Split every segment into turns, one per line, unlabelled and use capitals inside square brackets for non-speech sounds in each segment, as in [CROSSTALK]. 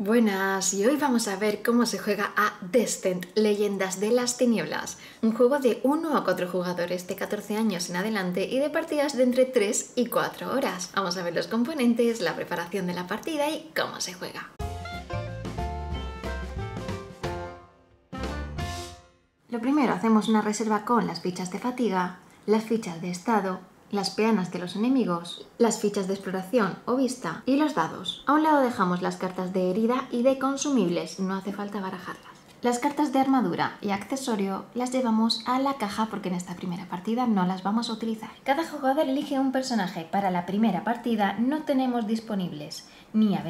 Buenas, y hoy vamos a ver cómo se juega a Descent, Leyendas de las Tinieblas, un juego de 1 a 4 jugadores de 14 años en adelante y de partidas de entre 3 y 4 horas. Vamos a ver los componentes, la preparación de la partida y cómo se juega. Lo primero hacemos una reserva con las fichas de fatiga, las fichas de estado, las peanas de los enemigos, las fichas de exploración o vista y los dados. A un lado dejamos las cartas de herida y de consumibles, no hace falta barajarlas. Las cartas de armadura y accesorio las llevamos a la caja porque en esta primera partida no las vamos a utilizar. Cada jugador elige un personaje. Para la primera partida no tenemos disponibles ni a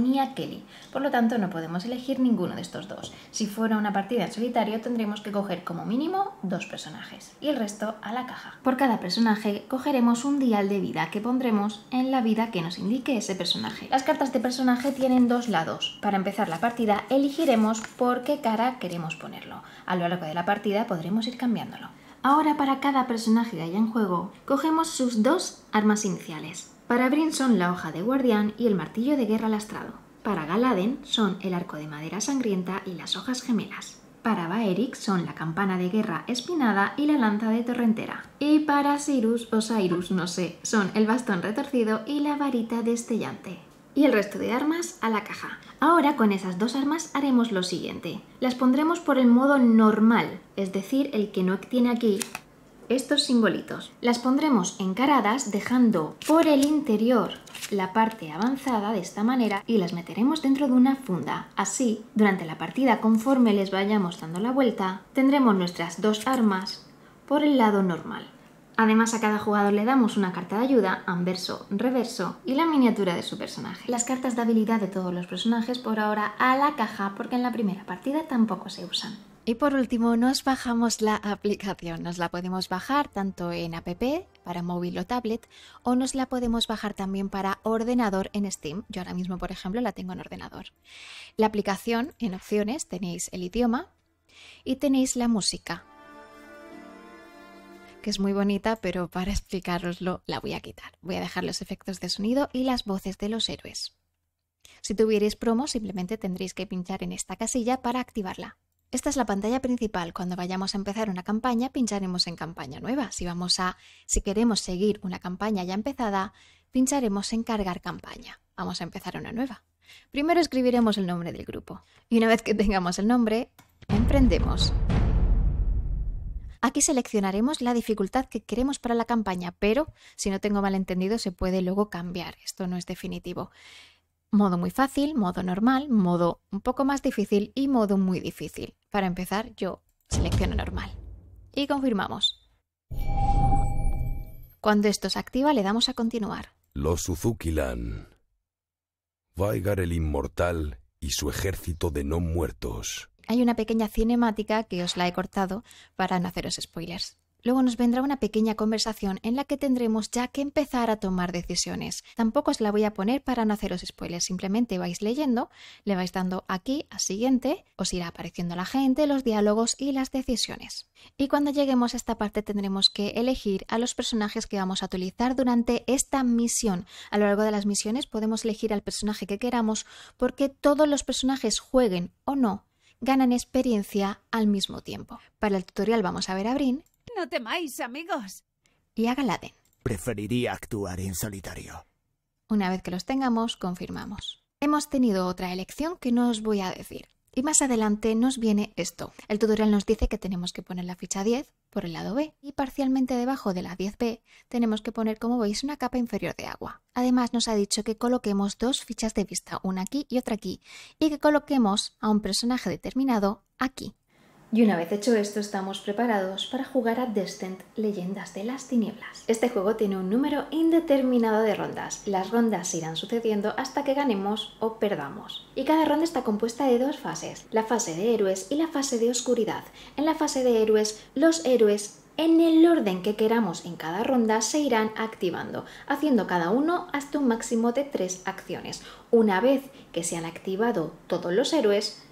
ni a Kelly. Por lo tanto, no podemos elegir ninguno de estos dos. Si fuera una partida en solitario, tendremos que coger como mínimo dos personajes y el resto a la caja. Por cada personaje, cogeremos un dial de vida que pondremos en la vida que nos indique ese personaje. Las cartas de personaje tienen dos lados. Para empezar la partida, elegiremos por qué cara queremos ponerlo. A lo largo de la partida podremos ir cambiándolo. Ahora para cada personaje que haya en juego, cogemos sus dos armas iniciales. Para Brin son la hoja de guardián y el martillo de guerra lastrado. Para Galaden son el arco de madera sangrienta y las hojas gemelas. Para Baeric son la campana de guerra espinada y la lanza de torrentera. Y para Cyrus o Cyrus, no sé, son el bastón retorcido y la varita destellante. Y el resto de armas a la caja. Ahora con esas dos armas haremos lo siguiente. Las pondremos por el modo normal, es decir, el que no tiene aquí estos simbolitos. Las pondremos encaradas dejando por el interior la parte avanzada de esta manera y las meteremos dentro de una funda. Así, durante la partida, conforme les vayamos dando la vuelta, tendremos nuestras dos armas por el lado normal. Además a cada jugador le damos una carta de ayuda, anverso, reverso y la miniatura de su personaje. Las cartas de habilidad de todos los personajes por ahora a la caja porque en la primera partida tampoco se usan. Y por último, nos bajamos la aplicación. Nos la podemos bajar tanto en app para móvil o tablet o nos la podemos bajar también para ordenador en Steam. Yo ahora mismo, por ejemplo, la tengo en ordenador. La aplicación, en opciones, tenéis el idioma y tenéis la música, que es muy bonita, pero para explicaroslo la voy a quitar. Voy a dejar los efectos de sonido y las voces de los héroes. Si tuvierais promo, simplemente tendréis que pinchar en esta casilla para activarla. Esta es la pantalla principal. Cuando vayamos a empezar una campaña, pincharemos en campaña nueva. Si vamos a, si queremos seguir una campaña ya empezada, pincharemos en cargar campaña. Vamos a empezar una nueva. Primero escribiremos el nombre del grupo. Y una vez que tengamos el nombre, emprendemos. Aquí seleccionaremos la dificultad que queremos para la campaña, pero si no tengo malentendido se puede luego cambiar. Esto no es definitivo modo muy fácil, modo normal, modo un poco más difícil y modo muy difícil. Para empezar, yo selecciono normal. Y confirmamos. Cuando esto se activa, le damos a continuar. Los Suzuki-Lan. Vaigar el Inmortal y su ejército de no muertos. Hay una pequeña cinemática que os la he cortado para no haceros spoilers. Luego nos vendrá una pequeña conversación en la que tendremos ya que empezar a tomar decisiones. Tampoco os la voy a poner para no haceros spoilers, simplemente vais leyendo, le vais dando aquí a siguiente, os irá apareciendo la gente, los diálogos y las decisiones. Y cuando lleguemos a esta parte tendremos que elegir a los personajes que vamos a utilizar durante esta misión. A lo largo de las misiones podemos elegir al personaje que queramos porque todos los personajes jueguen o no ganan experiencia al mismo tiempo. Para el tutorial vamos a ver a Brin, no temáis, amigos. Y a Galaden. Preferiría actuar en solitario. Una vez que los tengamos, confirmamos. Hemos tenido otra elección que no os voy a decir. Y más adelante nos viene esto. El tutorial nos dice que tenemos que poner la ficha 10 por el lado B y parcialmente debajo de la 10B tenemos que poner, como veis, una capa inferior de agua. Además nos ha dicho que coloquemos dos fichas de vista, una aquí y otra aquí, y que coloquemos a un personaje determinado aquí. Y una vez hecho esto, estamos preparados para jugar a Descent Leyendas de las Tinieblas. Este juego tiene un número indeterminado de rondas. Las rondas irán sucediendo hasta que ganemos o perdamos. Y cada ronda está compuesta de dos fases, la fase de héroes y la fase de oscuridad. En la fase de héroes, los héroes en el orden que queramos en cada ronda se irán activando, haciendo cada uno hasta un máximo de tres acciones. Una vez que se han activado todos los héroes,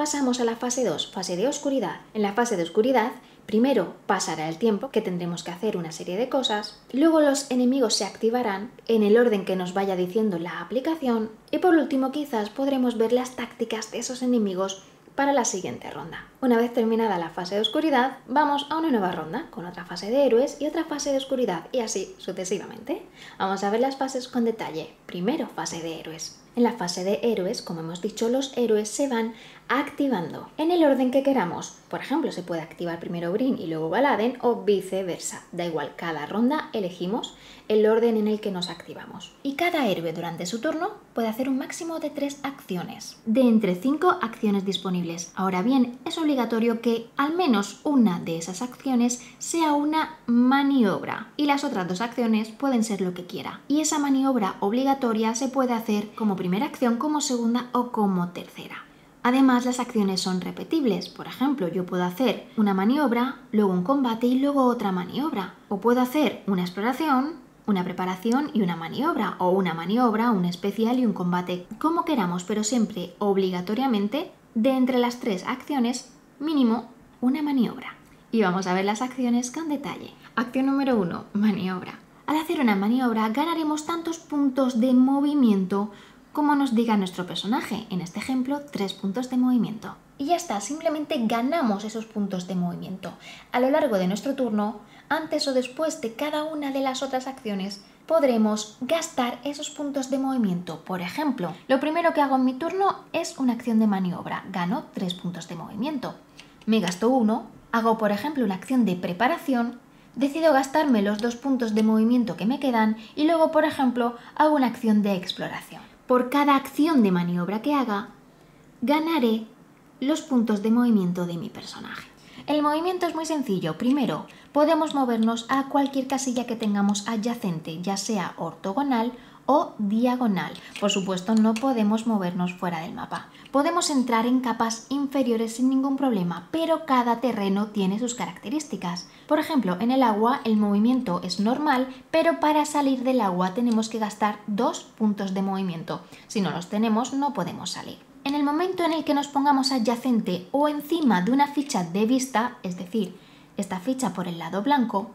pasamos a la fase 2, fase de oscuridad. En la fase de oscuridad, primero pasará el tiempo, que tendremos que hacer una serie de cosas, luego los enemigos se activarán en el orden que nos vaya diciendo la aplicación y por último quizás podremos ver las tácticas de esos enemigos para la siguiente ronda. Una vez terminada la fase de oscuridad, vamos a una nueva ronda con otra fase de héroes y otra fase de oscuridad y así sucesivamente. Vamos a ver las fases con detalle. Primero, fase de héroes. En la fase de héroes, como hemos dicho, los héroes se van activando en el orden que queramos. Por ejemplo, se puede activar primero Green y luego Baladen o viceversa. Da igual, cada ronda elegimos el orden en el que nos activamos. Y cada héroe durante su turno puede hacer un máximo de tres acciones, de entre cinco acciones disponibles. Ahora bien, es obligatorio que al menos una de esas acciones sea una maniobra y las otras dos acciones pueden ser lo que quiera. Y esa maniobra obligatoria se puede hacer como primera acción, como segunda o como tercera. Además, las acciones son repetibles. Por ejemplo, yo puedo hacer una maniobra, luego un combate y luego otra maniobra. O puedo hacer una exploración, una preparación y una maniobra. O una maniobra, un especial y un combate. Como queramos, pero siempre obligatoriamente, de entre las tres acciones, mínimo una maniobra. Y vamos a ver las acciones con detalle. Acción número 1, maniobra. Al hacer una maniobra ganaremos tantos puntos de movimiento como nos diga nuestro personaje, en este ejemplo, tres puntos de movimiento. Y ya está, simplemente ganamos esos puntos de movimiento. A lo largo de nuestro turno, antes o después de cada una de las otras acciones, podremos gastar esos puntos de movimiento. Por ejemplo, lo primero que hago en mi turno es una acción de maniobra. Gano tres puntos de movimiento. Me gasto uno, hago por ejemplo una acción de preparación, decido gastarme los dos puntos de movimiento que me quedan y luego por ejemplo hago una acción de exploración por cada acción de maniobra que haga, ganaré los puntos de movimiento de mi personaje. El movimiento es muy sencillo. Primero, podemos movernos a cualquier casilla que tengamos adyacente, ya sea ortogonal o diagonal. Por supuesto, no podemos movernos fuera del mapa. Podemos entrar en capas inferiores sin ningún problema, pero cada terreno tiene sus características. Por ejemplo, en el agua el movimiento es normal, pero para salir del agua tenemos que gastar dos puntos de movimiento. Si no los tenemos, no podemos salir. En el momento en el que nos pongamos adyacente o encima de una ficha de vista, es decir, esta ficha por el lado blanco,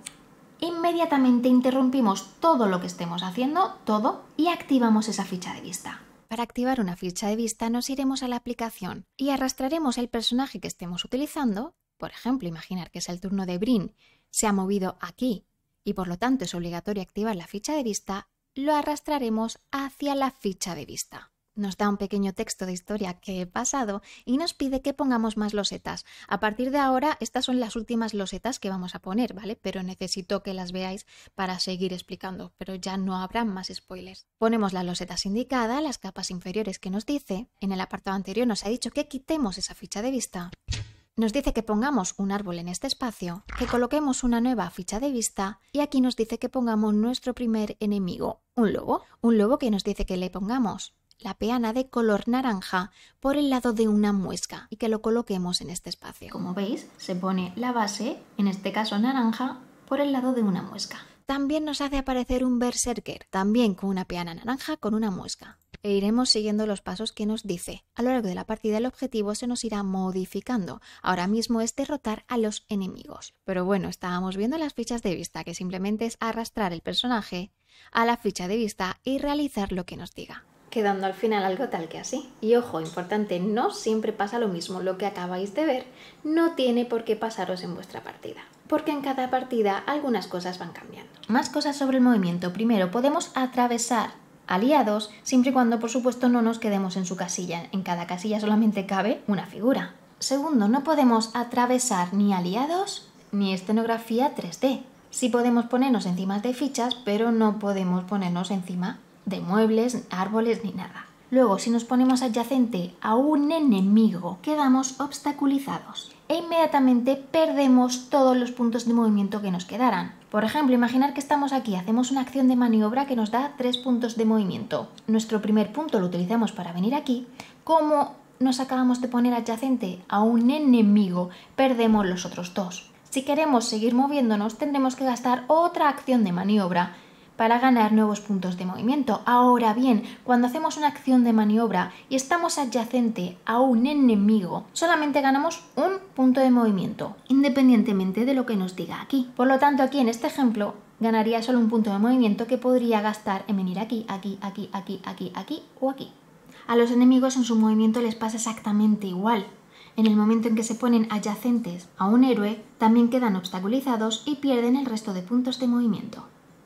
inmediatamente interrumpimos todo lo que estemos haciendo, todo, y activamos esa ficha de vista. Para activar una ficha de vista nos iremos a la aplicación y arrastraremos el personaje que estemos utilizando, por ejemplo, imaginar que es el turno de Brin, se ha movido aquí y por lo tanto es obligatorio activar la ficha de vista, lo arrastraremos hacia la ficha de vista nos da un pequeño texto de historia que he pasado y nos pide que pongamos más losetas. A partir de ahora, estas son las últimas losetas que vamos a poner, ¿vale? Pero necesito que las veáis para seguir explicando, pero ya no habrá más spoilers. Ponemos las losetas indicadas, las capas inferiores que nos dice. En el apartado anterior nos ha dicho que quitemos esa ficha de vista. Nos dice que pongamos un árbol en este espacio, que coloquemos una nueva ficha de vista y aquí nos dice que pongamos nuestro primer enemigo, un lobo. Un lobo que nos dice que le pongamos la peana de color naranja por el lado de una muesca y que lo coloquemos en este espacio. Como veis, se pone la base, en este caso naranja, por el lado de una muesca. También nos hace aparecer un berserker, también con una peana naranja con una muesca. E iremos siguiendo los pasos que nos dice. A lo largo de la partida el objetivo se nos irá modificando. Ahora mismo es derrotar a los enemigos. Pero bueno, estábamos viendo las fichas de vista, que simplemente es arrastrar el personaje a la ficha de vista y realizar lo que nos diga quedando al final algo tal que así. Y ojo, importante, no siempre pasa lo mismo, lo que acabáis de ver no tiene por qué pasaros en vuestra partida porque en cada partida algunas cosas van cambiando. Más cosas sobre el movimiento. Primero, podemos atravesar aliados siempre y cuando, por supuesto, no nos quedemos en su casilla. En cada casilla solamente cabe una figura. Segundo, no podemos atravesar ni aliados ni escenografía 3D. Sí podemos ponernos encima de fichas, pero no podemos ponernos encima de muebles, árboles ni nada. Luego, si nos ponemos adyacente a un enemigo, quedamos obstaculizados e inmediatamente perdemos todos los puntos de movimiento que nos quedaran. Por ejemplo, imaginar que estamos aquí, hacemos una acción de maniobra que nos da tres puntos de movimiento. Nuestro primer punto lo utilizamos para venir aquí. Como nos acabamos de poner adyacente a un enemigo, perdemos los otros dos. Si queremos seguir moviéndonos, tendremos que gastar otra acción de maniobra para ganar nuevos puntos de movimiento. Ahora bien, cuando hacemos una acción de maniobra y estamos adyacente a un enemigo, solamente ganamos un punto de movimiento, independientemente de lo que nos diga aquí. Por lo tanto, aquí en este ejemplo ganaría solo un punto de movimiento que podría gastar en venir aquí, aquí, aquí, aquí, aquí, aquí o aquí. A los enemigos en su movimiento les pasa exactamente igual. En el momento en que se ponen adyacentes a un héroe, también quedan obstaculizados y pierden el resto de puntos de movimiento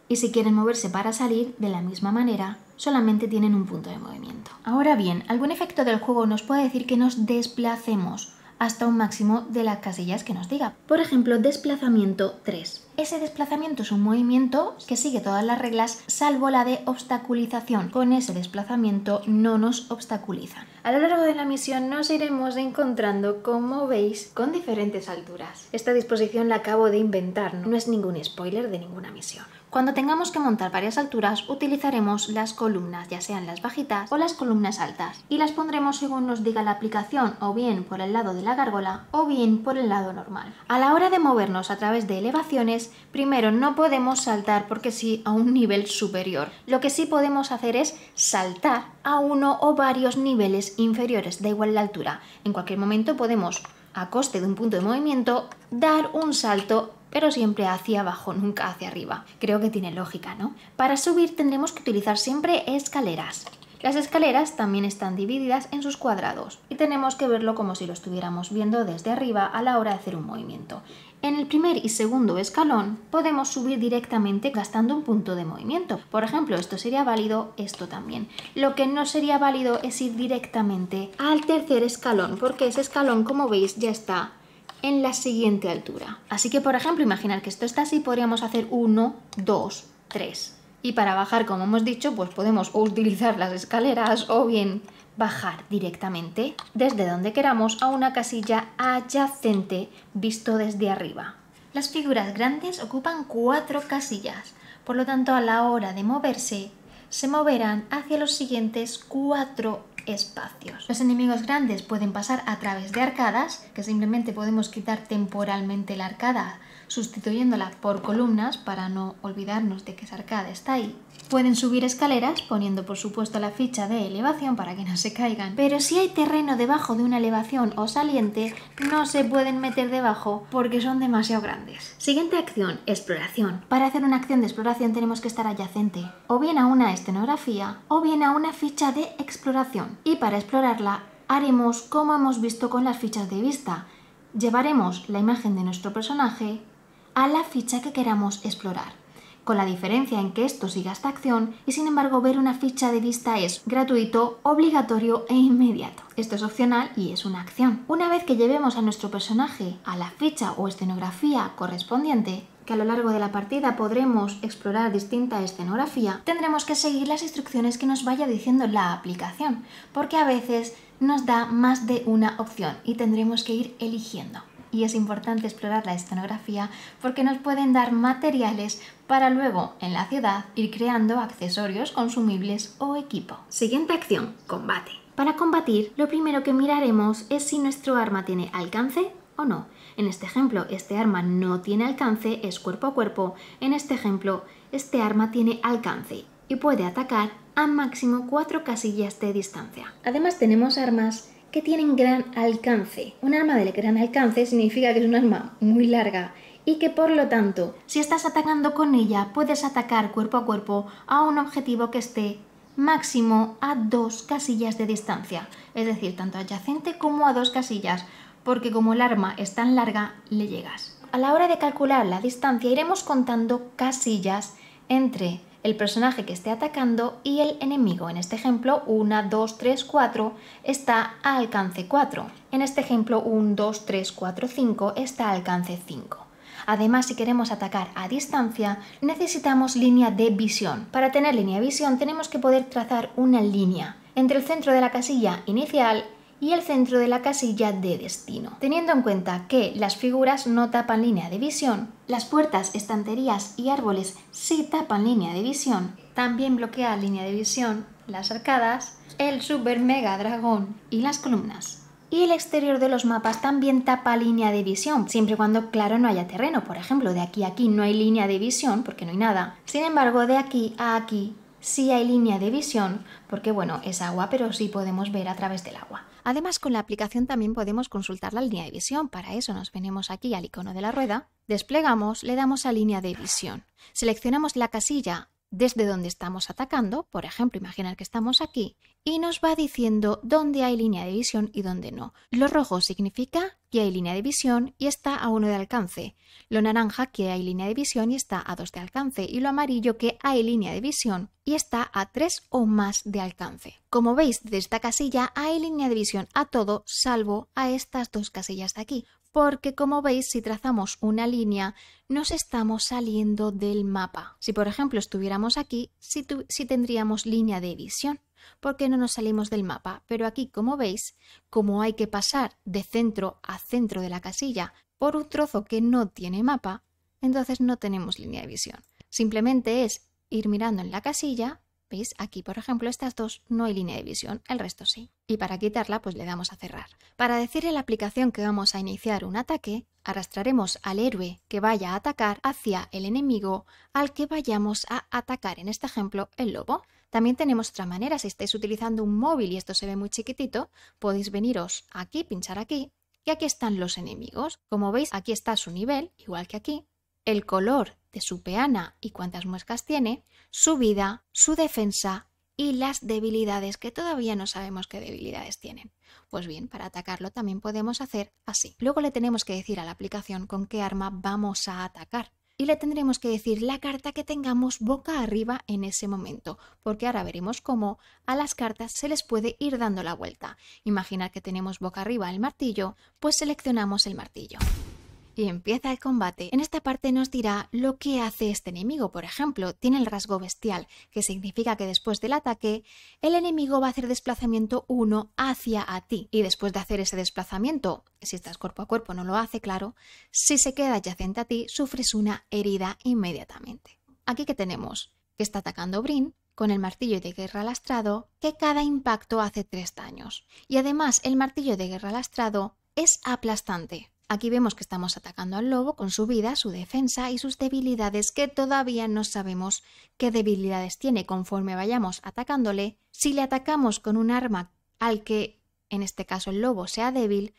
y si quieren moverse para salir, de la misma manera, solamente tienen un punto de movimiento. Ahora bien, algún efecto del juego nos puede decir que nos desplacemos hasta un máximo de las casillas que nos diga. Por ejemplo, desplazamiento 3. Ese desplazamiento es un movimiento que sigue todas las reglas salvo la de obstaculización. Con ese desplazamiento no nos obstaculizan. A lo largo de la misión nos iremos encontrando, como veis, con diferentes alturas. Esta disposición la acabo de inventar, no es ningún spoiler de ninguna misión. Cuando tengamos que montar varias alturas, utilizaremos las columnas, ya sean las bajitas o las columnas altas, y las pondremos según nos diga la aplicación, o bien por el lado de la gárgola o bien por el lado normal. A la hora de movernos a través de elevaciones, primero, no podemos saltar porque sí a un nivel superior. Lo que sí podemos hacer es saltar a uno o varios niveles inferiores, da igual la altura. En cualquier momento podemos, a coste de un punto de movimiento, dar un salto pero siempre hacia abajo, nunca hacia arriba. Creo que tiene lógica, ¿no? Para subir tendremos que utilizar siempre escaleras. Las escaleras también están divididas en sus cuadrados y tenemos que verlo como si lo estuviéramos viendo desde arriba a la hora de hacer un movimiento. En el primer y segundo escalón podemos subir directamente gastando un punto de movimiento. Por ejemplo, esto sería válido, esto también. Lo que no sería válido es ir directamente al tercer escalón, porque ese escalón, como veis, ya está en la siguiente altura. Así que, por ejemplo, imaginar que esto está así, podríamos hacer 1, 2, 3, y para bajar, como hemos dicho, pues podemos utilizar las escaleras o bien bajar directamente desde donde queramos a una casilla adyacente visto desde arriba. Las figuras grandes ocupan cuatro casillas, por lo tanto a la hora de moverse se moverán hacia los siguientes cuatro espacios. Los enemigos grandes pueden pasar a través de arcadas, que simplemente podemos quitar temporalmente la arcada sustituyéndola por columnas para no olvidarnos de que esa arcada está ahí. Pueden subir escaleras poniendo por supuesto la ficha de elevación para que no se caigan, pero si hay terreno debajo de una elevación o saliente no se pueden meter debajo porque son demasiado grandes. Siguiente acción, exploración. Para hacer una acción de exploración tenemos que estar adyacente, o bien a una escenografía o bien a una ficha de exploración. Y para explorarla haremos como hemos visto con las fichas de vista, Llevaremos la imagen de nuestro personaje a la ficha que queramos explorar con la diferencia en que esto siga esta acción y sin embargo ver una ficha de vista es gratuito, obligatorio e inmediato. Esto es opcional y es una acción. Una vez que llevemos a nuestro personaje a la ficha o escenografía correspondiente, que a lo largo de la partida podremos explorar distinta escenografía, tendremos que seguir las instrucciones que nos vaya diciendo la aplicación, porque a veces nos da más de una opción y tendremos que ir eligiendo y es importante explorar la escenografía porque nos pueden dar materiales para luego en la ciudad ir creando accesorios consumibles o equipo. Siguiente acción, combate. Para combatir, lo primero que miraremos es si nuestro arma tiene alcance o no. En este ejemplo, este arma no tiene alcance, es cuerpo a cuerpo. En este ejemplo, este arma tiene alcance y puede atacar a máximo 4 casillas de distancia. Además tenemos armas que tienen gran alcance. Un arma de gran alcance significa que es un arma muy larga y que por lo tanto, si estás atacando con ella, puedes atacar cuerpo a cuerpo a un objetivo que esté máximo a dos casillas de distancia, es decir, tanto adyacente como a dos casillas, porque como el arma es tan larga, le llegas. A la hora de calcular la distancia iremos contando casillas entre el personaje que esté atacando y el enemigo. En este ejemplo, 1, 2, 3, 4 está a alcance 4. En este ejemplo, 1, 2, 3, 4, 5 está a alcance 5. Además, si queremos atacar a distancia, necesitamos línea de visión. Para tener línea de visión tenemos que poder trazar una línea entre el centro de la casilla inicial y el centro de la casilla de destino. Teniendo en cuenta que las figuras no tapan línea de visión, las puertas, estanterías y árboles sí tapan línea de visión, también bloquea línea de visión las arcadas, el super mega dragón y las columnas. Y el exterior de los mapas también tapa línea de visión, siempre cuando claro no haya terreno. Por ejemplo, de aquí a aquí no hay línea de visión porque no hay nada. Sin embargo, de aquí a aquí sí hay línea de visión porque bueno, es agua, pero sí podemos ver a través del agua. Además, con la aplicación también podemos consultar la línea de visión. Para eso nos venimos aquí al icono de la rueda, desplegamos, le damos a línea de visión, seleccionamos la casilla desde donde estamos atacando, por ejemplo, imaginar que estamos aquí, y nos va diciendo dónde hay línea de visión y dónde no. Lo rojo significa que hay línea de visión y está a uno de alcance. Lo naranja que hay línea de visión y está a dos de alcance. Y lo amarillo que hay línea de visión y está a tres o más de alcance. Como veis, de esta casilla hay línea de visión a todo salvo a estas dos casillas de aquí porque como veis si trazamos una línea nos estamos saliendo del mapa. Si por ejemplo estuviéramos aquí, si, tendríamos línea de visión, porque no nos salimos del mapa, pero aquí como veis, como hay que pasar de centro a centro de la casilla por un trozo que no tiene mapa, entonces no tenemos línea de visión. Simplemente es ir mirando en la casilla ¿Veis? Aquí, por ejemplo, estas dos no hay línea de visión, el resto sí. Y para quitarla, pues le damos a cerrar. Para decirle a la aplicación que vamos a iniciar un ataque, arrastraremos al héroe que vaya a atacar hacia el enemigo al que vayamos a atacar, en este ejemplo, el lobo. También tenemos otra manera, si estáis utilizando un móvil y esto se ve muy chiquitito, podéis veniros aquí, pinchar aquí, y aquí están los enemigos. Como veis, aquí está su nivel, igual que aquí, el color de su peana y cuántas muescas tiene, su vida, su defensa y las debilidades que todavía no sabemos qué debilidades tienen. Pues bien, para atacarlo también podemos hacer así. Luego le tenemos que decir a la aplicación con qué arma vamos a atacar y le tendremos que decir la carta que tengamos boca arriba en ese momento, porque ahora veremos cómo a las cartas se les puede ir dando la vuelta. Imaginar que tenemos boca arriba el martillo, pues seleccionamos el martillo. Y empieza el combate. En esta parte nos dirá lo que hace este enemigo. Por ejemplo, tiene el rasgo bestial, que significa que después del ataque, el enemigo va a hacer desplazamiento 1 hacia a ti. Y después de hacer ese desplazamiento, si estás cuerpo a cuerpo no lo hace, claro, si se queda adyacente a ti, sufres una herida inmediatamente. Aquí que tenemos que está atacando Brin, con el martillo de guerra lastrado, que cada impacto hace 3 daños. Y además el martillo de guerra lastrado es aplastante, Aquí vemos que estamos atacando al lobo con su vida, su defensa y sus debilidades que todavía no sabemos qué debilidades tiene conforme vayamos atacándole. Si le atacamos con un arma al que, en este caso el lobo, sea débil,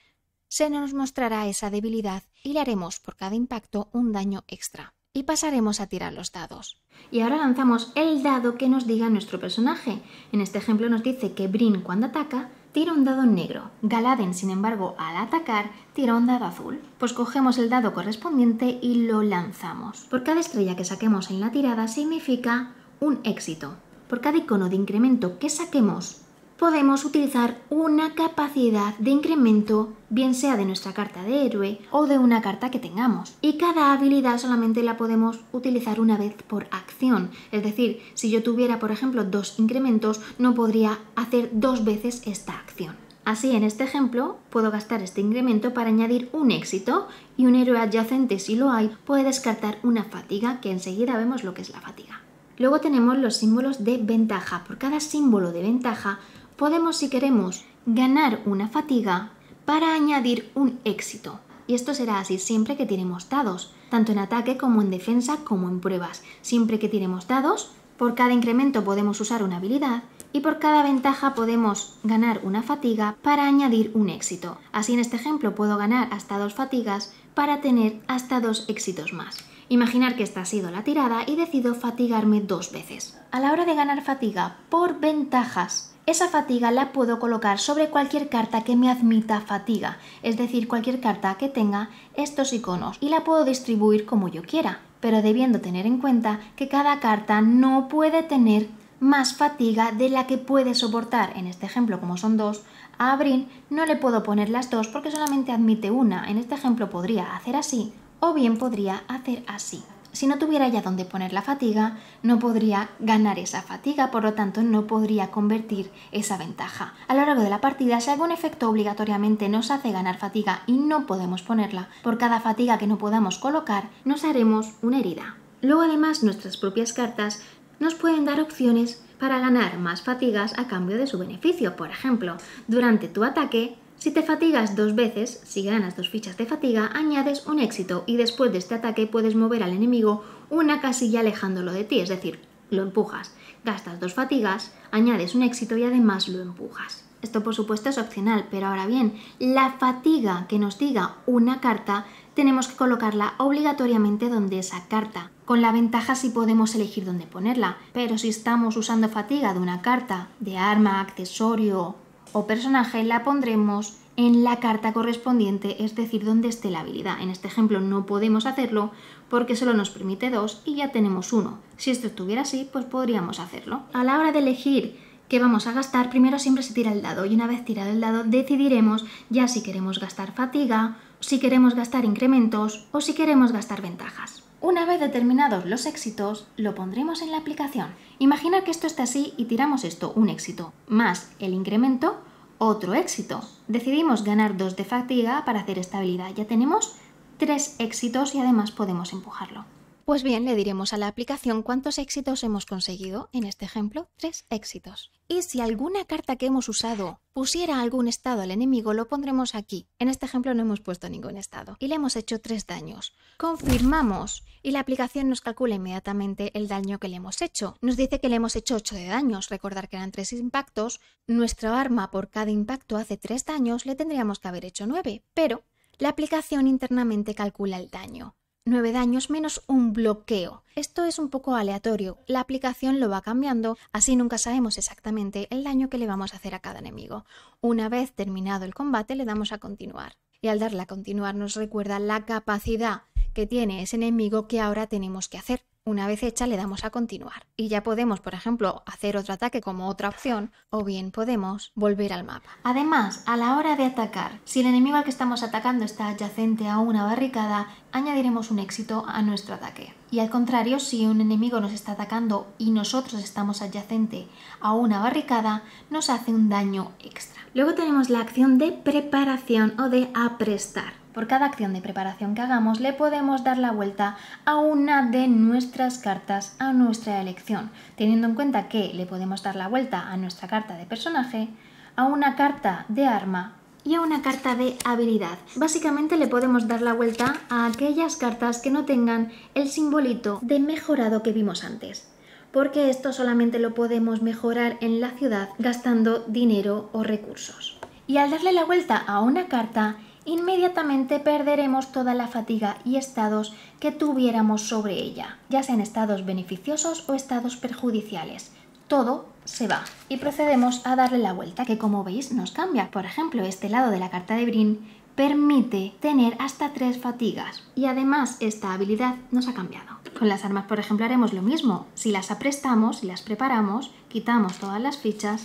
se nos mostrará esa debilidad y le haremos por cada impacto un daño extra. Y pasaremos a tirar los dados. Y ahora lanzamos el dado que nos diga nuestro personaje. En este ejemplo nos dice que Brin cuando ataca tira un dado negro. Galadén, sin embargo, al atacar, tira un dado azul. Pues cogemos el dado correspondiente y lo lanzamos. Por cada estrella que saquemos en la tirada significa un éxito. Por cada icono de incremento que saquemos podemos utilizar una capacidad de incremento, bien sea de nuestra carta de héroe o de una carta que tengamos. Y cada habilidad solamente la podemos utilizar una vez por acción. Es decir, si yo tuviera, por ejemplo, dos incrementos, no podría hacer dos veces esta acción. Así, en este ejemplo, puedo gastar este incremento para añadir un éxito y un héroe adyacente, si lo hay, puede descartar una fatiga, que enseguida vemos lo que es la fatiga. Luego tenemos los símbolos de ventaja. Por cada símbolo de ventaja podemos, si queremos, ganar una fatiga para añadir un éxito. Y esto será así siempre que tenemos dados, tanto en ataque como en defensa como en pruebas. Siempre que tenemos dados, por cada incremento podemos usar una habilidad y por cada ventaja podemos ganar una fatiga para añadir un éxito. Así en este ejemplo puedo ganar hasta dos fatigas para tener hasta dos éxitos más. Imaginar que esta ha sido la tirada y decido fatigarme dos veces. A la hora de ganar fatiga por ventajas esa fatiga la puedo colocar sobre cualquier carta que me admita fatiga, es decir, cualquier carta que tenga estos iconos, y la puedo distribuir como yo quiera, pero debiendo tener en cuenta que cada carta no puede tener más fatiga de la que puede soportar. En este ejemplo, como son dos, a Abril no le puedo poner las dos porque solamente admite una. En este ejemplo podría hacer así o bien podría hacer así. Si no tuviera ya donde poner la fatiga, no podría ganar esa fatiga, por lo tanto no podría convertir esa ventaja. A lo largo de la partida, si algún efecto obligatoriamente nos hace ganar fatiga y no podemos ponerla, por cada fatiga que no podamos colocar, nos haremos una herida. Luego además nuestras propias cartas nos pueden dar opciones para ganar más fatigas a cambio de su beneficio. Por ejemplo, durante tu ataque si te fatigas dos veces, si ganas dos fichas de fatiga, añades un éxito y después de este ataque puedes mover al enemigo una casilla alejándolo de ti, es decir, lo empujas. Gastas dos fatigas, añades un éxito y además lo empujas. Esto por supuesto es opcional, pero ahora bien, la fatiga que nos diga una carta tenemos que colocarla obligatoriamente donde esa carta, con la ventaja si podemos elegir dónde ponerla, pero si estamos usando fatiga de una carta, de arma, accesorio o personaje la pondremos en la carta correspondiente, es decir, donde esté la habilidad. En este ejemplo no podemos hacerlo porque solo nos permite dos y ya tenemos uno. Si esto estuviera así, pues podríamos hacerlo. A la hora de elegir qué vamos a gastar, primero siempre se tira el dado y una vez tirado el dado decidiremos ya si queremos gastar fatiga, si queremos gastar incrementos o si queremos gastar ventajas. Una vez determinados los éxitos, lo pondremos en la aplicación. Imagina que esto está así y tiramos esto, un éxito, más el incremento, otro éxito. Decidimos ganar dos de fatiga para hacer estabilidad. Ya tenemos tres éxitos y además podemos empujarlo. Pues bien, le diremos a la aplicación cuántos éxitos hemos conseguido, en este ejemplo, tres éxitos. Y si alguna carta que hemos usado pusiera algún estado al enemigo, lo pondremos aquí. En este ejemplo no hemos puesto ningún estado y le hemos hecho tres daños. Confirmamos y la aplicación nos calcula inmediatamente el daño que le hemos hecho. Nos dice que le hemos hecho ocho de daños, recordar que eran tres impactos. Nuestra arma por cada impacto hace tres daños, le tendríamos que haber hecho nueve. pero la aplicación internamente calcula el daño. 9 daños menos un bloqueo. Esto es un poco aleatorio, la aplicación lo va cambiando, así nunca sabemos exactamente el daño que le vamos a hacer a cada enemigo. Una vez terminado el combate le damos a continuar. Y al darle a continuar nos recuerda la capacidad que tiene ese enemigo que ahora tenemos que hacer. Una vez hecha le damos a continuar y ya podemos, por ejemplo, hacer otro ataque como otra opción o bien podemos volver al mapa. Además, a la hora de atacar, si el enemigo al que estamos atacando está adyacente a una barricada, añadiremos un éxito a nuestro ataque. Y al contrario, si un enemigo nos está atacando y nosotros estamos adyacente a una barricada, nos hace un daño extra. Luego tenemos la acción de preparación o de aprestar. Por cada acción de preparación que hagamos le podemos dar la vuelta a una de nuestras cartas a nuestra elección, teniendo en cuenta que le podemos dar la vuelta a nuestra carta de personaje, a una carta de arma y a una carta de habilidad. Básicamente le podemos dar la vuelta a aquellas cartas que no tengan el simbolito de mejorado que vimos antes porque esto solamente lo podemos mejorar en la ciudad gastando dinero o recursos. Y al darle la vuelta a una carta, inmediatamente perderemos toda la fatiga y estados que tuviéramos sobre ella, ya sean estados beneficiosos o estados perjudiciales. Todo se va y procedemos a darle la vuelta que como veis nos cambia. Por ejemplo, este lado de la carta de Brin permite tener hasta tres fatigas y además esta habilidad nos ha cambiado. Con las armas, por ejemplo, haremos lo mismo. Si las aprestamos, y las preparamos, quitamos todas las fichas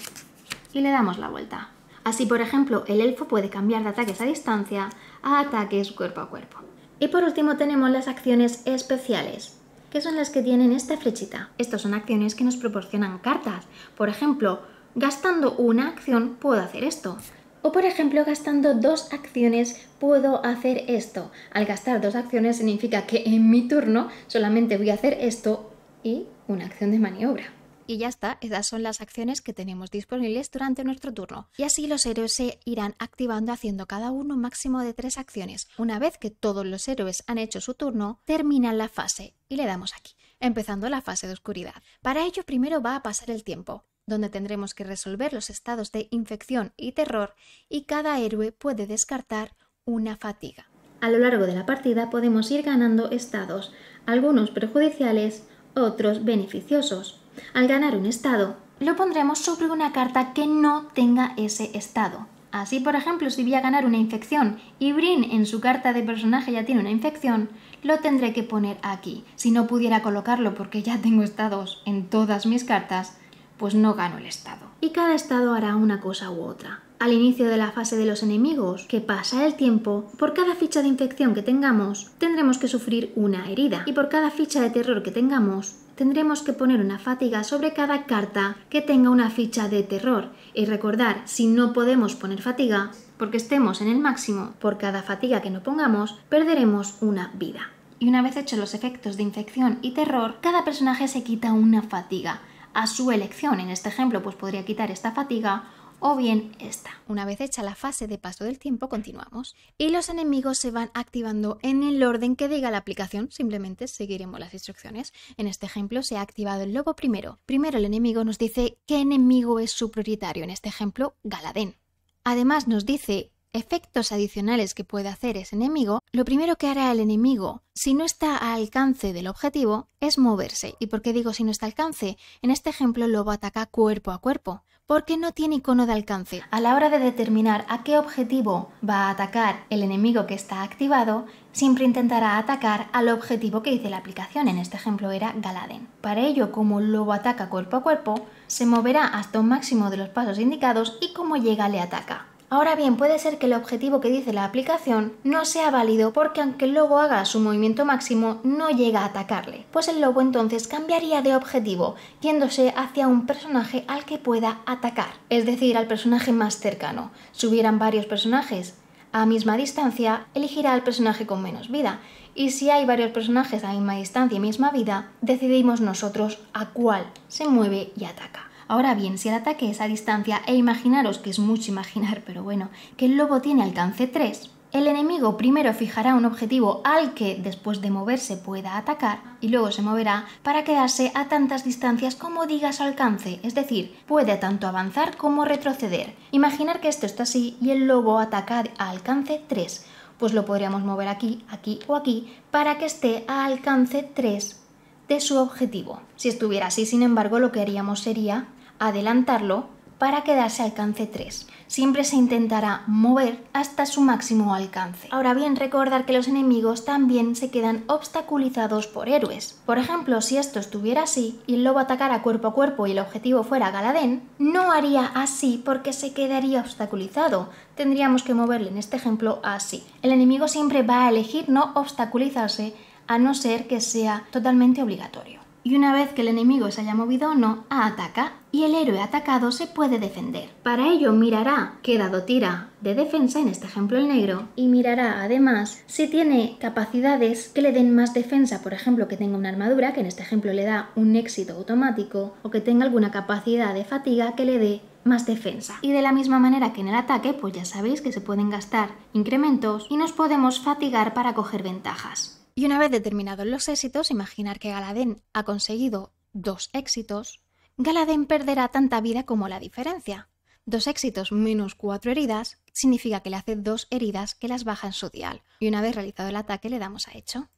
y le damos la vuelta. Así, por ejemplo, el elfo puede cambiar de ataques a distancia a ataques cuerpo a cuerpo. Y por último tenemos las acciones especiales, que son las que tienen esta flechita. Estas son acciones que nos proporcionan cartas. Por ejemplo, gastando una acción puedo hacer esto. O por ejemplo, gastando dos acciones puedo hacer esto. Al gastar dos acciones significa que en mi turno solamente voy a hacer esto y una acción de maniobra. Y ya está, esas son las acciones que tenemos disponibles durante nuestro turno. Y así los héroes se irán activando haciendo cada uno un máximo de tres acciones. Una vez que todos los héroes han hecho su turno, terminan la fase y le damos aquí, empezando la fase de oscuridad. Para ello primero va a pasar el tiempo donde tendremos que resolver los estados de infección y terror y cada héroe puede descartar una fatiga. A lo largo de la partida podemos ir ganando estados, algunos perjudiciales, otros beneficiosos. Al ganar un estado, lo pondremos sobre una carta que no tenga ese estado. Así, por ejemplo, si voy a ganar una infección y Brin en su carta de personaje ya tiene una infección, lo tendré que poner aquí. Si no pudiera colocarlo porque ya tengo estados en todas mis cartas, pues no gano el estado. Y cada estado hará una cosa u otra. Al inicio de la fase de los enemigos, que pasa el tiempo, por cada ficha de infección que tengamos, tendremos que sufrir una herida. Y por cada ficha de terror que tengamos, tendremos que poner una fatiga sobre cada carta que tenga una ficha de terror. Y recordar, si no podemos poner fatiga, porque estemos en el máximo, por cada fatiga que no pongamos, perderemos una vida. Y una vez hechos los efectos de infección y terror, cada personaje se quita una fatiga a su elección. En este ejemplo, pues podría quitar esta fatiga o bien esta. Una vez hecha la fase de paso del tiempo, continuamos. Y los enemigos se van activando en el orden que diga la aplicación, simplemente seguiremos las instrucciones. En este ejemplo se ha activado el lobo primero. Primero el enemigo nos dice qué enemigo es su prioritario, en este ejemplo Galadén. Además nos dice efectos adicionales que puede hacer ese enemigo, lo primero que hará el enemigo, si no está a alcance del objetivo, es moverse. ¿Y por qué digo si no está a alcance? En este ejemplo, el lobo ataca cuerpo a cuerpo porque no tiene icono de alcance. A la hora de determinar a qué objetivo va a atacar el enemigo que está activado, siempre intentará atacar al objetivo que dice la aplicación, en este ejemplo era Galaden. Para ello, como el lobo ataca cuerpo a cuerpo, se moverá hasta un máximo de los pasos indicados y como llega le ataca. Ahora bien, puede ser que el objetivo que dice la aplicación no sea válido porque aunque el lobo haga su movimiento máximo, no llega a atacarle, pues el lobo entonces cambiaría de objetivo, yéndose hacia un personaje al que pueda atacar, es decir, al personaje más cercano. Si hubieran varios personajes a misma distancia, elegirá al personaje con menos vida, y si hay varios personajes a misma distancia y misma vida, decidimos nosotros a cuál se mueve y ataca. Ahora bien, si el ataque es a distancia, e imaginaros que es mucho imaginar, pero bueno, que el lobo tiene alcance 3, el enemigo primero fijará un objetivo al que después de moverse pueda atacar y luego se moverá para quedarse a tantas distancias como diga su alcance, es decir, puede tanto avanzar como retroceder. Imaginar que esto está así y el lobo ataca a alcance 3, pues lo podríamos mover aquí, aquí o aquí para que esté a alcance 3 de su objetivo. Si estuviera así, sin embargo, lo que haríamos sería adelantarlo para quedarse alcance 3. Siempre se intentará mover hasta su máximo alcance. Ahora bien, recordar que los enemigos también se quedan obstaculizados por héroes. Por ejemplo, si esto estuviera así y el lobo atacara cuerpo a cuerpo y el objetivo fuera Galadén, no haría así porque se quedaría obstaculizado. Tendríamos que moverle en este ejemplo así. El enemigo siempre va a elegir no obstaculizarse a no ser que sea totalmente obligatorio y una vez que el enemigo se haya movido o no, ataca y el héroe atacado se puede defender. Para ello mirará qué dado tira de defensa, en este ejemplo el negro, y mirará además si tiene capacidades que le den más defensa, por ejemplo que tenga una armadura, que en este ejemplo le da un éxito automático, o que tenga alguna capacidad de fatiga que le dé más defensa. Y de la misma manera que en el ataque, pues ya sabéis que se pueden gastar incrementos y nos podemos fatigar para coger ventajas. Y una vez determinados los éxitos, imaginar que Galadén ha conseguido dos éxitos, Galadén perderá tanta vida como la diferencia. Dos éxitos menos cuatro heridas significa que le hace dos heridas que las baja en su dial. Y una vez realizado el ataque le damos a hecho.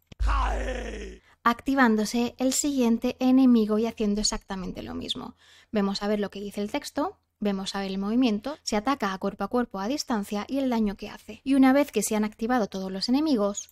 Activándose el siguiente enemigo y haciendo exactamente lo mismo. Vemos a ver lo que dice el texto, Vemos a ver el movimiento, se ataca a cuerpo a cuerpo a distancia y el daño que hace. Y una vez que se han activado todos los enemigos,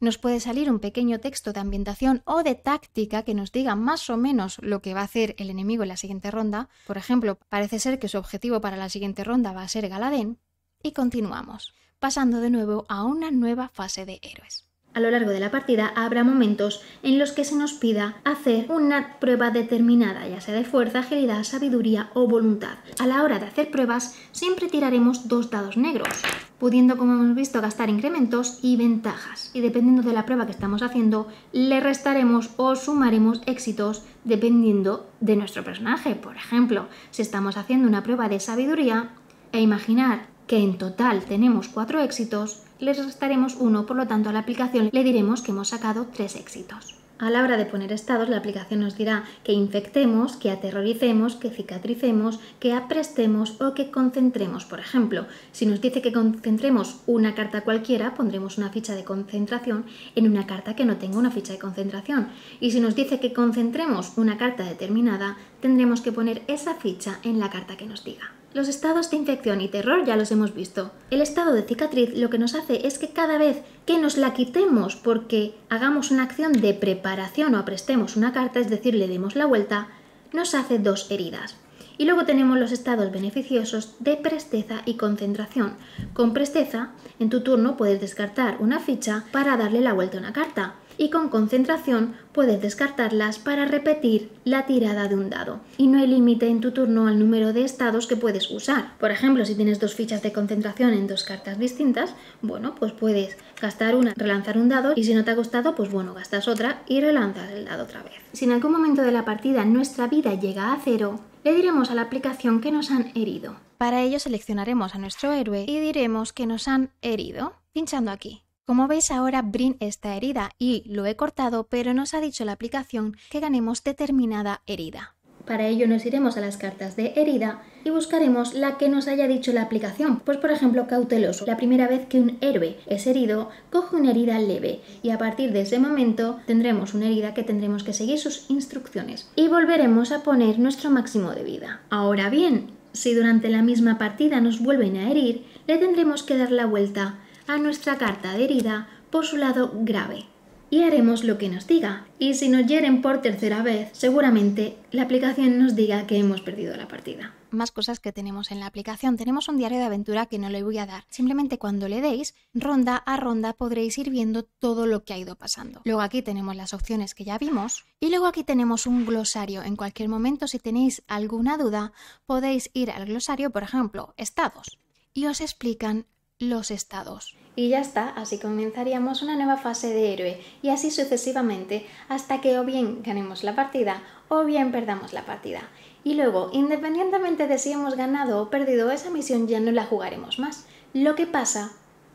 nos puede salir un pequeño texto de ambientación o de táctica que nos diga más o menos lo que va a hacer el enemigo en la siguiente ronda. Por ejemplo, parece ser que su objetivo para la siguiente ronda va a ser Galadén. Y continuamos, pasando de nuevo a una nueva fase de héroes. A lo largo de la partida habrá momentos en los que se nos pida hacer una prueba determinada, ya sea de fuerza, agilidad, sabiduría o voluntad. A la hora de hacer pruebas siempre tiraremos dos dados negros, pudiendo como hemos visto gastar incrementos y ventajas. Y dependiendo de la prueba que estamos haciendo, le restaremos o sumaremos éxitos dependiendo de nuestro personaje. Por ejemplo, si estamos haciendo una prueba de sabiduría, e imaginar que en total tenemos cuatro éxitos, les restaremos uno, por lo tanto a la aplicación le diremos que hemos sacado tres éxitos. A la hora de poner estados, la aplicación nos dirá que infectemos, que aterroricemos, que cicatricemos, que aprestemos o que concentremos. Por ejemplo, si nos dice que concentremos una carta cualquiera, pondremos una ficha de concentración en una carta que no tenga una ficha de concentración. Y si nos dice que concentremos una carta determinada, tendremos que poner esa ficha en la carta que nos diga. Los estados de infección y terror ya los hemos visto. El estado de cicatriz lo que nos hace es que cada vez que nos la quitemos porque hagamos una acción de preparación o aprestemos una carta, es decir, le demos la vuelta, nos hace dos heridas. Y luego tenemos los estados beneficiosos de presteza y concentración. Con presteza, en tu turno puedes descartar una ficha para darle la vuelta a una carta y con concentración puedes descartarlas para repetir la tirada de un dado. Y no hay límite en tu turno al número de estados que puedes usar. Por ejemplo, si tienes dos fichas de concentración en dos cartas distintas, bueno, pues puedes gastar una, relanzar un dado y si no te ha gustado, pues bueno, gastas otra y relanzas el dado otra vez. Si en algún momento de la partida nuestra vida llega a cero, le diremos a la aplicación que nos han herido. Para ello seleccionaremos a nuestro héroe y diremos que nos han herido, pinchando aquí. Como veis ahora Brin está herida y lo he cortado, pero nos ha dicho la aplicación que ganemos determinada herida. Para ello nos iremos a las cartas de herida y buscaremos la que nos haya dicho la aplicación. Pues por ejemplo, cauteloso. La primera vez que un héroe es herido, coge una herida leve y a partir de ese momento tendremos una herida que tendremos que seguir sus instrucciones y volveremos a poner nuestro máximo de vida. Ahora bien, si durante la misma partida nos vuelven a herir, le tendremos que dar la vuelta a nuestra carta de herida por su lado grave. Y haremos lo que nos diga. Y si nos hieren por tercera vez, seguramente la aplicación nos diga que hemos perdido la partida. Más cosas que tenemos en la aplicación. Tenemos un diario de aventura que no le voy a dar. Simplemente cuando le deis, ronda a ronda podréis ir viendo todo lo que ha ido pasando. Luego aquí tenemos las opciones que ya vimos. Y luego aquí tenemos un glosario. En cualquier momento, si tenéis alguna duda, podéis ir al glosario, por ejemplo, estados. Y os explican los estados. Y ya está, así comenzaríamos una nueva fase de héroe y así sucesivamente hasta que o bien ganemos la partida o bien perdamos la partida. Y luego, independientemente de si hemos ganado o perdido, esa misión ya no la jugaremos más. Lo que pasa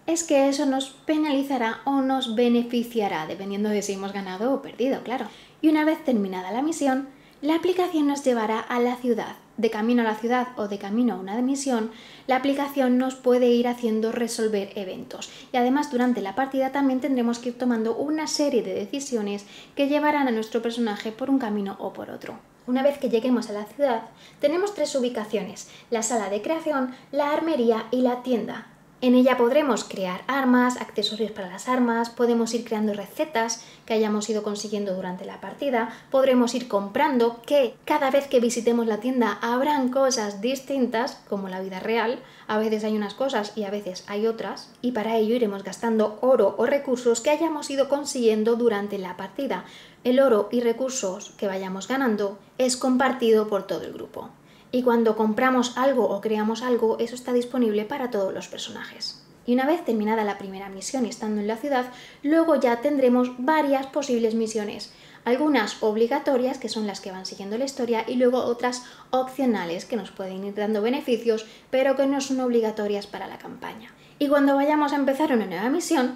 es que eso nos penalizará o nos beneficiará, dependiendo de si hemos ganado o perdido, claro. Y una vez terminada la misión, la aplicación nos llevará a la ciudad de camino a la ciudad o de camino a una misión, la aplicación nos puede ir haciendo resolver eventos. Y además durante la partida también tendremos que ir tomando una serie de decisiones que llevarán a nuestro personaje por un camino o por otro. Una vez que lleguemos a la ciudad, tenemos tres ubicaciones, la sala de creación, la armería y la tienda, en ella podremos crear armas, accesorios para las armas, podemos ir creando recetas que hayamos ido consiguiendo durante la partida, podremos ir comprando que cada vez que visitemos la tienda habrán cosas distintas, como la vida real, a veces hay unas cosas y a veces hay otras, y para ello iremos gastando oro o recursos que hayamos ido consiguiendo durante la partida. El oro y recursos que vayamos ganando es compartido por todo el grupo. Y cuando compramos algo o creamos algo, eso está disponible para todos los personajes. Y una vez terminada la primera misión y estando en la ciudad, luego ya tendremos varias posibles misiones. Algunas obligatorias, que son las que van siguiendo la historia, y luego otras opcionales, que nos pueden ir dando beneficios, pero que no son obligatorias para la campaña. Y cuando vayamos a empezar una nueva misión,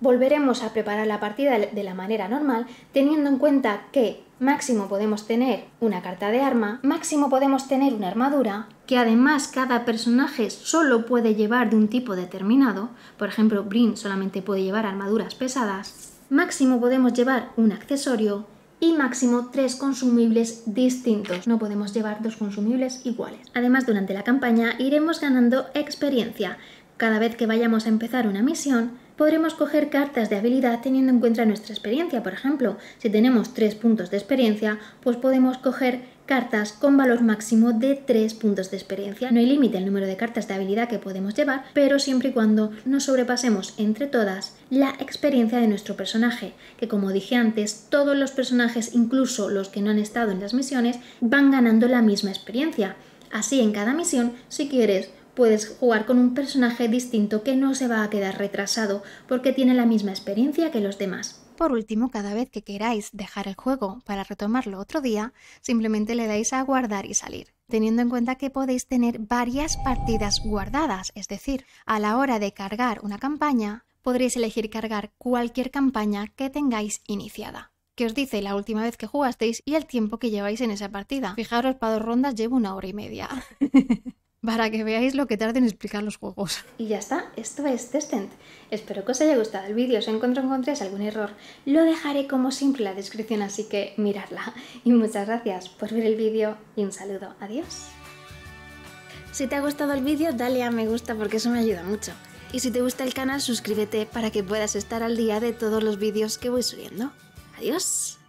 volveremos a preparar la partida de la manera normal, teniendo en cuenta que máximo podemos tener una carta de arma, máximo podemos tener una armadura, que además cada personaje solo puede llevar de un tipo determinado, por ejemplo, Brin solamente puede llevar armaduras pesadas, máximo podemos llevar un accesorio y máximo tres consumibles distintos. No podemos llevar dos consumibles iguales. Además, durante la campaña iremos ganando experiencia. Cada vez que vayamos a empezar una misión, podremos coger cartas de habilidad teniendo en cuenta nuestra experiencia. Por ejemplo, si tenemos 3 puntos de experiencia, pues podemos coger cartas con valor máximo de 3 puntos de experiencia. No hay límite el número de cartas de habilidad que podemos llevar, pero siempre y cuando no sobrepasemos entre todas la experiencia de nuestro personaje, que como dije antes, todos los personajes, incluso los que no han estado en las misiones, van ganando la misma experiencia. Así en cada misión, si quieres Puedes jugar con un personaje distinto que no se va a quedar retrasado porque tiene la misma experiencia que los demás. Por último, cada vez que queráis dejar el juego para retomarlo otro día, simplemente le dais a guardar y salir, teniendo en cuenta que podéis tener varias partidas guardadas, es decir, a la hora de cargar una campaña, podréis elegir cargar cualquier campaña que tengáis iniciada ¿Qué os dice la última vez que jugasteis y el tiempo que lleváis en esa partida. Fijaros, para dos rondas llevo una hora y media. [LAUGHS] para que veáis lo que tarda en explicar los juegos. Y ya está, esto es Testent. Espero que os haya gustado el vídeo, si encuentro encontréis algún error, lo dejaré como siempre en la descripción, así que miradla. Y muchas gracias por ver el vídeo y un saludo, adiós. Si te ha gustado el vídeo, dale a me gusta porque eso me ayuda mucho. Y si te gusta el canal, suscríbete para que puedas estar al día de todos los vídeos que voy subiendo. Adiós.